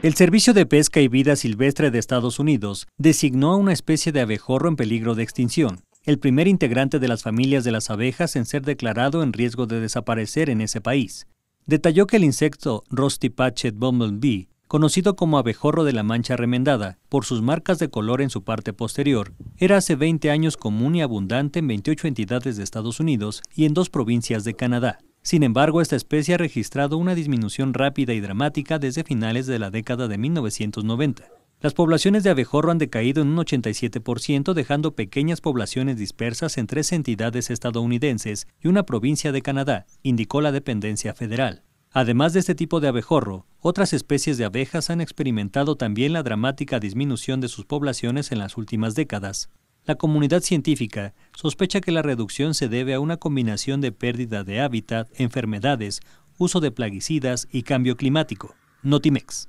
El Servicio de Pesca y Vida Silvestre de Estados Unidos designó a una especie de abejorro en peligro de extinción, el primer integrante de las familias de las abejas en ser declarado en riesgo de desaparecer en ese país. Detalló que el insecto Rusty Patched Bumblebee, conocido como abejorro de la mancha remendada por sus marcas de color en su parte posterior, era hace 20 años común y abundante en 28 entidades de Estados Unidos y en dos provincias de Canadá. Sin embargo, esta especie ha registrado una disminución rápida y dramática desde finales de la década de 1990. Las poblaciones de abejorro han decaído en un 87%, dejando pequeñas poblaciones dispersas en tres entidades estadounidenses y una provincia de Canadá, indicó la dependencia federal. Además de este tipo de abejorro, otras especies de abejas han experimentado también la dramática disminución de sus poblaciones en las últimas décadas, la comunidad científica sospecha que la reducción se debe a una combinación de pérdida de hábitat, enfermedades, uso de plaguicidas y cambio climático. Notimex.